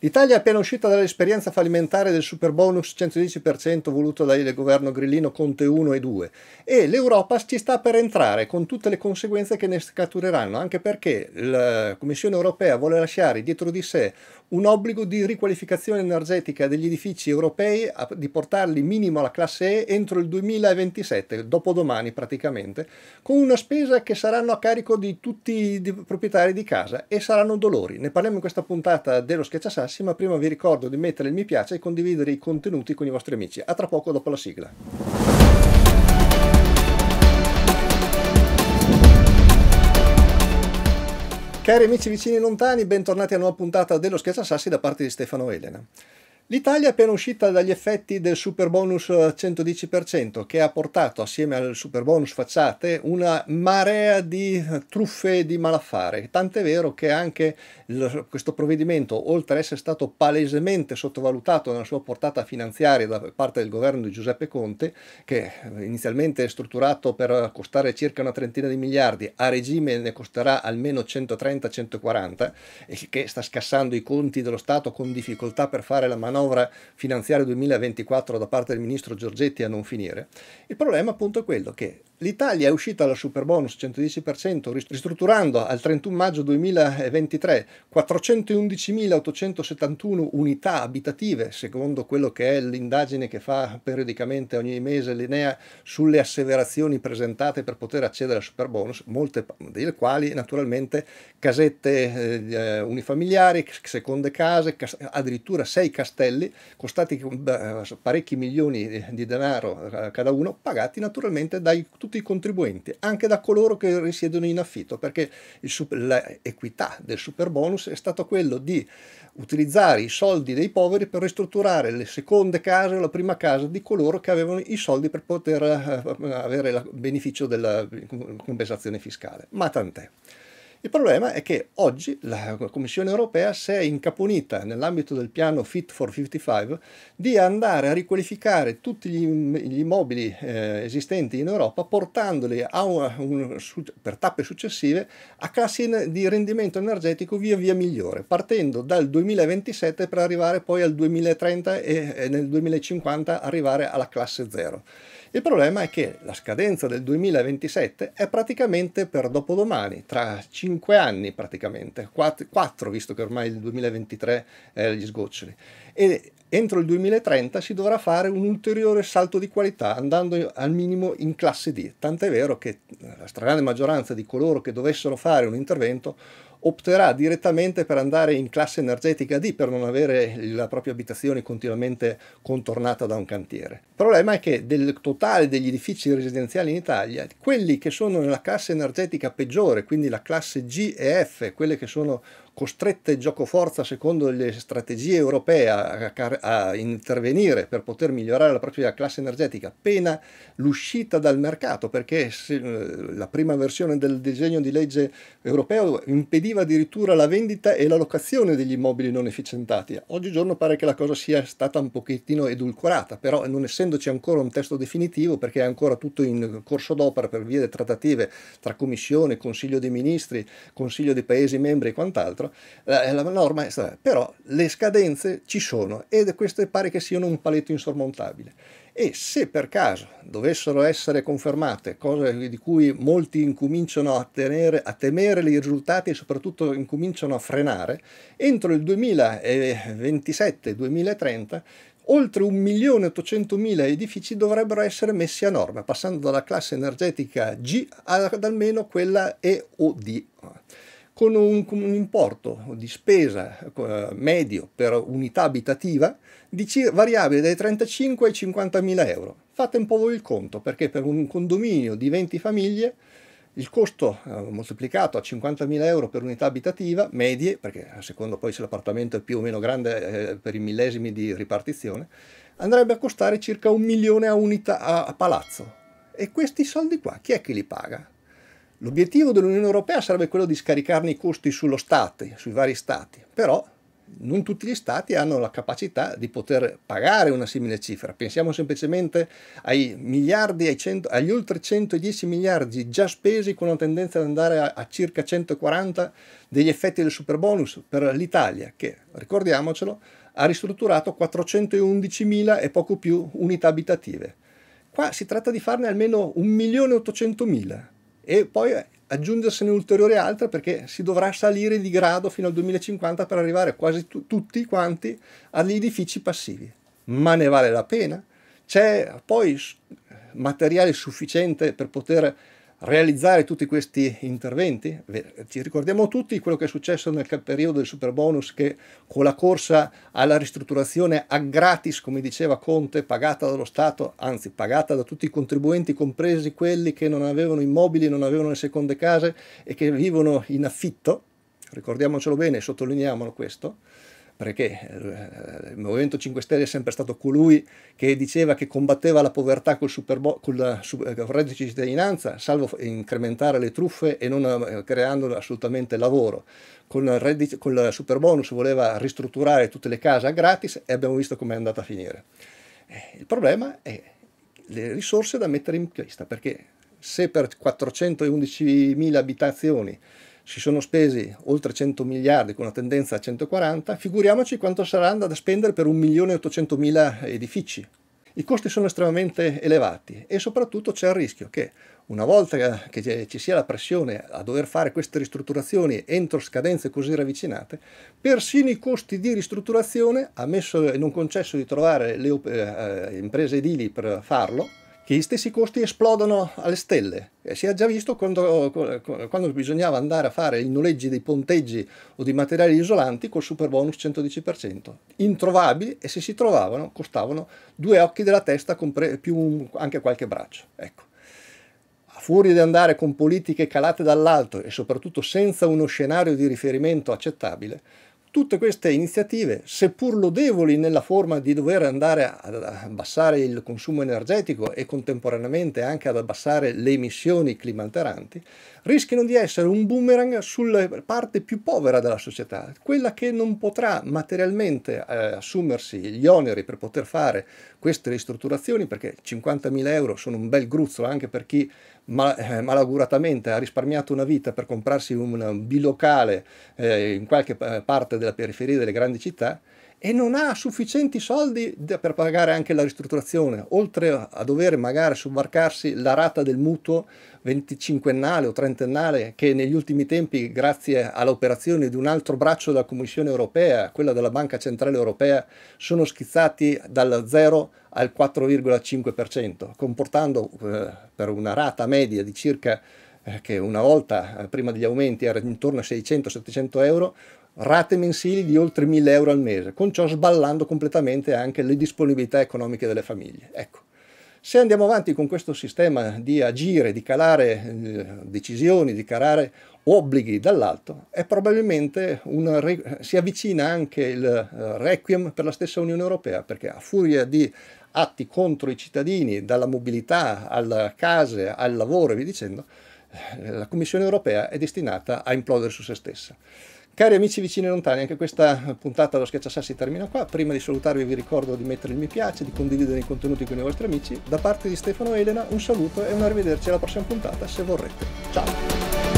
L'Italia è appena uscita dall'esperienza fallimentare del super bonus 110% voluto dal governo grillino Conte 1 e 2 e l'Europa ci sta per entrare con tutte le conseguenze che ne scatureranno, anche perché la Commissione europea vuole lasciare dietro di sé un obbligo di riqualificazione energetica degli edifici europei a, di portarli minimo alla classe E entro il 2027, dopodomani praticamente, con una spesa che saranno a carico di tutti i proprietari di casa e saranno dolori. Ne parliamo in questa puntata dello Schiacciasassi collegarsi, ma prima vi ricordo di mettere il mi piace e condividere i contenuti con i vostri amici. A tra poco dopo la sigla. Cari amici vicini e lontani, bentornati a una nuova puntata dello Sassi da parte di Stefano Elena. L'Italia è appena uscita dagli effetti del super bonus 110% che ha portato assieme al super bonus facciate una marea di truffe e di malaffare. Tant'è vero che anche il, questo provvedimento, oltre ad essere stato palesemente sottovalutato nella sua portata finanziaria da parte del governo di Giuseppe Conte, che inizialmente è strutturato per costare circa una trentina di miliardi, a regime ne costerà almeno 130-140, e che sta scassando i conti dello Stato con difficoltà per fare la manovra manovra finanziaria 2024 da parte del ministro Giorgetti a non finire, il problema appunto è quello che L'Italia è uscita dal superbonus 110% ristrutturando al 31 maggio 2023 411.871 unità abitative, secondo quello che è l'indagine che fa periodicamente ogni mese l'Enea sulle asseverazioni presentate per poter accedere al superbonus, molte delle quali naturalmente casette eh, eh unifamiliari, seconde case, addirittura sei castelli costati parecchi milioni di denaro eh, cada uno, pagati naturalmente dai tutti i contribuenti, anche da coloro che risiedono in affitto, perché l'equità del super bonus è stato quello di utilizzare i soldi dei poveri per ristrutturare le seconde case o la prima casa di coloro che avevano i soldi per poter eh, avere il beneficio della compensazione fiscale. Ma tant'è. Il problema è che oggi la Commissione europea si è incaponita nell'ambito del piano Fit for 55 di andare a riqualificare tutti gli, immobili eh, esistenti in Europa portandoli a un, un, per tappe successive a classi di rendimento energetico via via migliore, partendo dal 2027 per arrivare poi al 2030 e, e nel 2050 arrivare alla classe zero. Il problema è che la scadenza del 2027 è praticamente per dopodomani, tra cinque anni praticamente, quattro visto che ormai il 2023 è agli sgoccioli. E entro il 2030 si dovrà fare un ulteriore salto di qualità andando al minimo in classe D, tant'è vero che la stragrande maggioranza di coloro che dovessero fare un intervento opterà direttamente per andare in classe energetica D per non avere la propria abitazione continuamente contornata da un cantiere. Il problema è che del totale degli edifici residenziali in Italia, quelli che sono nella classe energetica peggiore, quindi la classe G e F, quelle che sono costrette giocoforza secondo le strategie europee a, a, a, intervenire per poter migliorare la propria classe energetica, appena l'uscita dal mercato, perché se, eh, la prima versione del disegno di legge europeo impediva addirittura la vendita e la locazione degli immobili non efficientati. Oggigiorno pare che la cosa sia stata un pochettino edulcorata, però non essendoci ancora un testo definitivo, perché è ancora tutto in corso d'opera per via delle trattative tra Commissione, Consiglio dei Ministri, Consiglio dei Paesi membri e quant'altro, altro, la, eh, la norma è stata, però le scadenze ci sono e queste pare che siano un paletto insormontabile. E se per caso dovessero essere confermate, cose di cui molti incominciano a, tenere, a temere i risultati e soprattutto incominciano a frenare, entro il 2027-2030 oltre 1.800.000 edifici dovrebbero essere messi a norma, passando dalla classe energetica G ad almeno quella E o D con un, un importo di spesa eh, medio per unità abitativa di variabile dai 35 ai 50 mila euro. Fate un po' voi il conto, perché per un condominio di 20 famiglie il costo eh, moltiplicato a 50 mila euro per unità abitativa, medie, perché a secondo poi se l'appartamento è più o meno grande eh, per i millesimi di ripartizione, andrebbe a costare circa un milione a, unità, a, a palazzo. E questi soldi qua chi è che li paga? L'obiettivo dell'Unione Europea sarebbe quello di scaricarne i costi sullo Stato, sui vari Stati, però non tutti gli Stati hanno la capacità di poter pagare una simile cifra. Pensiamo semplicemente ai miliardi, ai cento, agli oltre 110 miliardi già spesi con una tendenza ad andare a, a circa 140 degli effetti del superbonus per l'Italia, che, ricordiamocelo, ha ristrutturato 411 mila e poco più unità abitative. Qua si tratta di farne almeno 1.800.000 e poi aggiungersene ulteriori altre perché si dovrà salire di grado fino al 2050 per arrivare quasi tu tutti quanti agli edifici passivi. Ma ne vale la pena? C'è poi materiale sufficiente per poter realizzare tutti questi interventi? Ci ricordiamo tutti quello che è successo nel periodo del super bonus che con la corsa alla ristrutturazione a gratis, come diceva Conte, pagata dallo Stato, anzi pagata da tutti i contribuenti, compresi quelli che non avevano immobili, non avevano le seconde case e che vivono in affitto, ricordiamocelo bene e sottolineiamolo questo, perché eh, il Movimento 5 Stelle è sempre stato colui che diceva che combatteva la povertà col, superbo- col, eh, eh, col reddito di cittadinanza, salvo incrementare le truffe e non creando assolutamente lavoro. Con il, reddito, con il super bonus voleva ristrutturare tutte le case gratis e abbiamo visto come è andata a finire. Il problema è le risorse da mettere in pista, perché se per 411.000 abitazioni si sono spesi oltre 100 miliardi con una tendenza a 140, figuriamoci quanto saranno da spendere per 1.800.000 edifici. I costi sono estremamente elevati e soprattutto c'è il rischio che una volta che ci sia la pressione a dover fare queste ristrutturazioni entro scadenze così ravvicinate, persino i costi di ristrutturazione, ammesso in un concesso di trovare le eh, eh, imprese edili per farlo, che gli stessi costi esplodono alle stelle. E si è già visto quando, quando, bisognava andare a fare i noleggi dei ponteggi o di materiali isolanti col super bonus 110%. Introvabili e se si trovavano costavano due occhi della testa più un, anche qualche braccio. Ecco. A furia di andare con politiche calate dall'alto e soprattutto senza uno scenario di riferimento accettabile, Tutte queste iniziative, seppur lodevoli nella forma di dover andare ad abbassare il consumo energetico e contemporaneamente anche ad abbassare le emissioni climalteranti, rischiano di essere un boomerang sulla parte più povera della società, quella che non potrà materialmente eh, assumersi gli oneri per poter fare queste ristrutturazioni, perché 50.000 euro sono un bel gruzzo anche per chi mal, eh, malauguratamente ha risparmiato una vita per comprarsi un bilocale eh, in qualche eh, parte del della periferia delle grandi città e non ha sufficienti soldi per pagare anche la ristrutturazione, oltre a dover magari sobbarcarsi la rata del mutuo venticinquennale o trentennale che negli ultimi tempi, grazie all'operazione di un altro braccio della Commissione europea, quella della Banca Centrale Europea, sono schizzati dal 0 al 4,5%, comportando eh, per una rata media di circa eh, che una volta eh, prima degli aumenti era intorno a 600-700 euro, rate mensili di oltre 1000 euro al mese, con ciò sballando completamente anche le disponibilità economiche delle famiglie. Ecco, se andiamo avanti con questo sistema di agire, di calare eh, decisioni, di calare obblighi dall'alto, è probabilmente una, si avvicina anche il eh, requiem per la stessa Unione Europea, perché a furia di atti contro i cittadini, dalla mobilità alle case, al lavoro e via dicendo, eh, la Commissione Europea è destinata a implodere su se stessa. Cari amici vicini e lontani, anche questa puntata dello Schiacciassassi termina qua. Prima di salutarvi vi ricordo di mettere il mi piace, di condividere i contenuti con i vostri amici. Da parte di Stefano e Elena un saluto e un arrivederci alla prossima puntata se vorrete. Ciao!